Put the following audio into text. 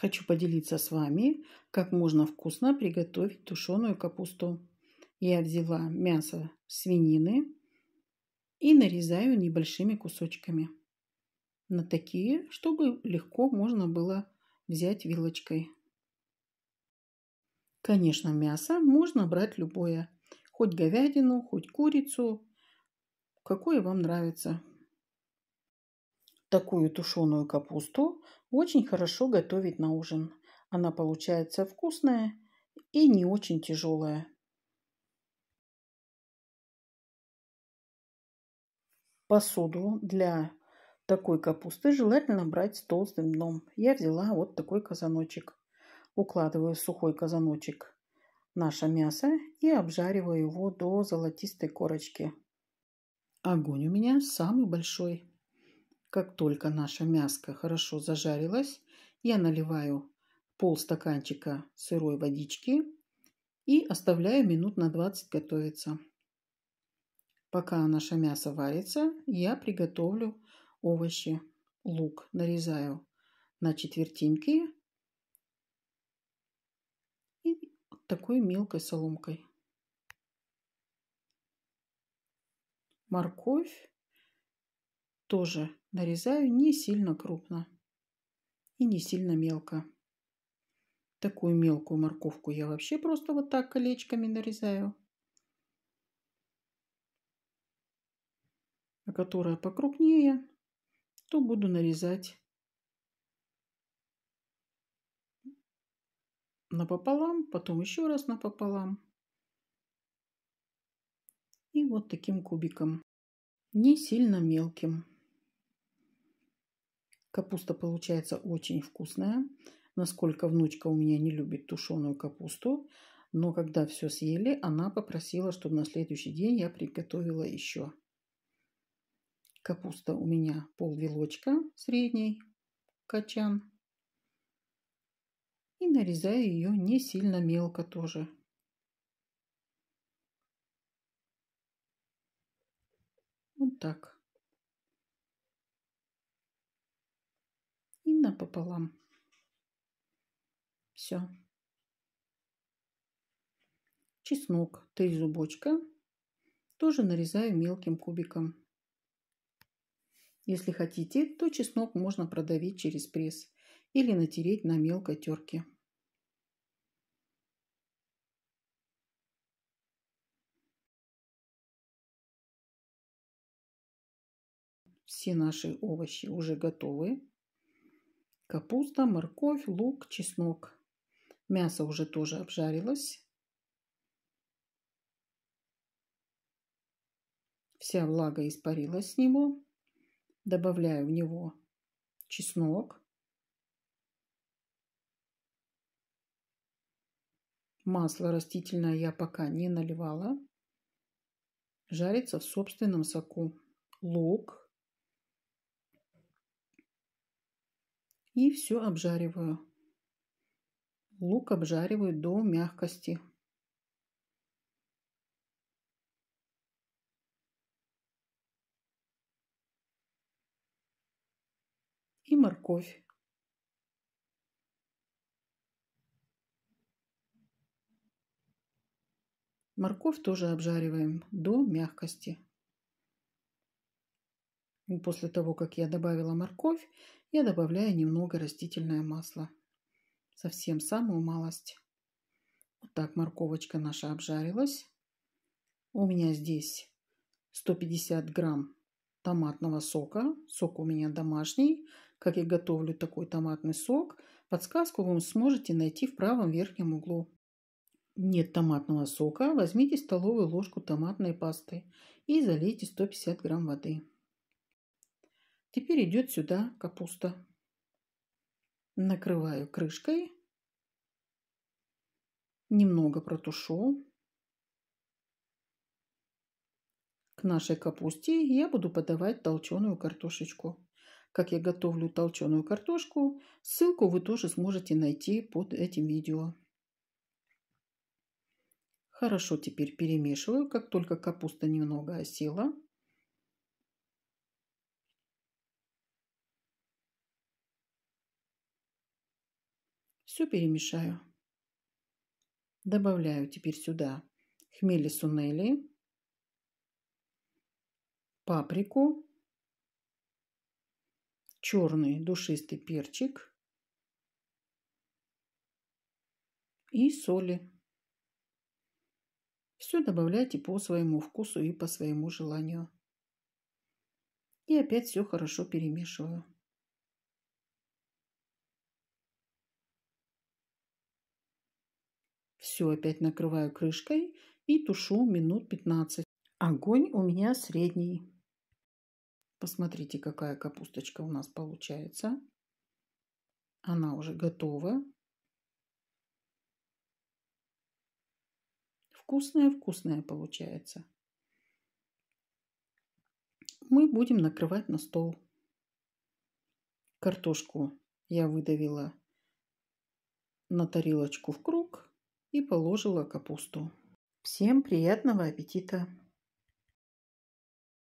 Хочу поделиться с вами, как можно вкусно приготовить тушеную капусту. Я взяла мясо свинины и нарезаю небольшими кусочками. На такие, чтобы легко можно было взять вилочкой. Конечно, мясо можно брать любое. Хоть говядину, хоть курицу. Какое вам нравится. Такую тушеную капусту очень хорошо готовить на ужин. Она получается вкусная и не очень тяжелая. Посуду для такой капусты желательно брать с толстым дном. Я взяла вот такой казаночек. Укладываю в сухой казаночек наше мясо и обжариваю его до золотистой корочки. Огонь у меня самый большой. Как только наша мяско хорошо зажарилась, я наливаю пол стаканчика сырой водички и оставляю минут на 20 готовиться. Пока наше мясо варится, я приготовлю овощи. Лук нарезаю на четвертинки и такой мелкой соломкой. Морковь тоже Нарезаю не сильно крупно и не сильно мелко. Такую мелкую морковку я вообще просто вот так колечками нарезаю. А которая покрупнее, то буду нарезать напополам, потом еще раз напополам. И вот таким кубиком, не сильно мелким. Капуста получается очень вкусная. Насколько внучка у меня не любит тушеную капусту. Но когда все съели, она попросила, чтобы на следующий день я приготовила еще. Капуста у меня пол вилочка средний качан. И нарезаю ее не сильно мелко тоже. Вот так. видно пополам. Все. Чеснок, три зубочка, тоже нарезаю мелким кубиком. Если хотите, то чеснок можно продавить через пресс или натереть на мелкой терке. Все наши овощи уже готовы. Капуста, морковь, лук, чеснок. Мясо уже тоже обжарилось. Вся влага испарилась с него. Добавляю в него чеснок. Масло растительное я пока не наливала. Жарится в собственном соку. Лук И все обжариваю. Лук обжариваю до мягкости. И морковь. Морковь тоже обжариваем до мягкости. После того, как я добавила морковь, я добавляю немного растительное масло. Совсем самую малость. Вот так морковочка наша обжарилась. У меня здесь 150 грамм томатного сока. Сок у меня домашний. Как я готовлю такой томатный сок, подсказку вы сможете найти в правом верхнем углу. Нет томатного сока, возьмите столовую ложку томатной пасты и залейте 150 грамм воды. Теперь идет сюда капуста. Накрываю крышкой. Немного протушу. К нашей капусте я буду подавать толченую картошечку. Как я готовлю толченую картошку, ссылку вы тоже сможете найти под этим видео. Хорошо теперь перемешиваю, как только капуста немного осела. Все перемешаю. Добавляю теперь сюда хмели сунели, паприку, черный душистый перчик и соли. Все добавляйте по своему вкусу и по своему желанию. И опять все хорошо перемешиваю. Все опять накрываю крышкой и тушу минут 15. Огонь у меня средний. Посмотрите, какая капусточка у нас получается. Она уже готова. Вкусная-вкусная получается. Мы будем накрывать на стол. Картошку я выдавила на тарелочку в круг и положила капусту. Всем приятного аппетита!